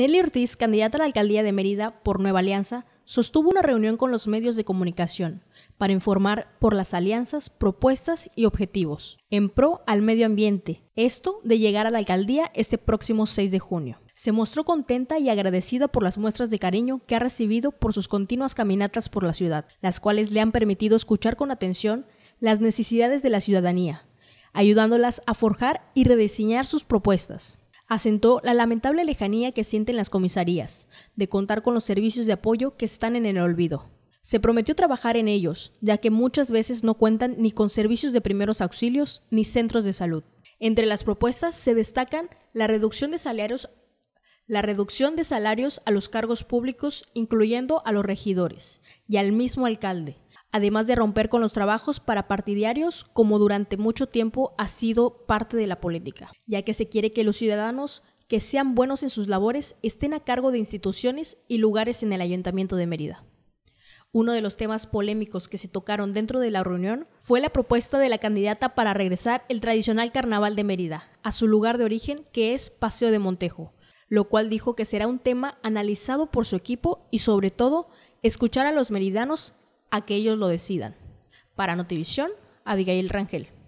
Nelly Ortiz, candidata a la alcaldía de Mérida por Nueva Alianza, sostuvo una reunión con los medios de comunicación para informar por las alianzas, propuestas y objetivos en pro al medio ambiente, esto de llegar a la alcaldía este próximo 6 de junio. Se mostró contenta y agradecida por las muestras de cariño que ha recibido por sus continuas caminatas por la ciudad, las cuales le han permitido escuchar con atención las necesidades de la ciudadanía, ayudándolas a forjar y rediseñar sus propuestas. Asentó la lamentable lejanía que sienten las comisarías, de contar con los servicios de apoyo que están en el olvido. Se prometió trabajar en ellos, ya que muchas veces no cuentan ni con servicios de primeros auxilios ni centros de salud. Entre las propuestas se destacan la reducción de salarios, la reducción de salarios a los cargos públicos, incluyendo a los regidores, y al mismo alcalde, además de romper con los trabajos para partidarios como durante mucho tiempo ha sido parte de la política, ya que se quiere que los ciudadanos que sean buenos en sus labores estén a cargo de instituciones y lugares en el Ayuntamiento de Mérida. Uno de los temas polémicos que se tocaron dentro de la reunión fue la propuesta de la candidata para regresar el tradicional carnaval de Mérida a su lugar de origen, que es Paseo de Montejo, lo cual dijo que será un tema analizado por su equipo y sobre todo escuchar a los meridanos a que ellos lo decidan. Para Notivisión, Abigail Rangel.